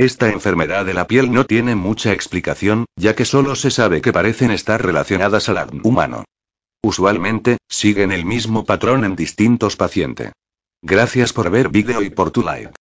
Esta enfermedad de la piel no tiene mucha explicación, ya que solo se sabe que parecen estar relacionadas al ADN humano. Usualmente, siguen el mismo patrón en distintos pacientes. Gracias por ver video y por tu like.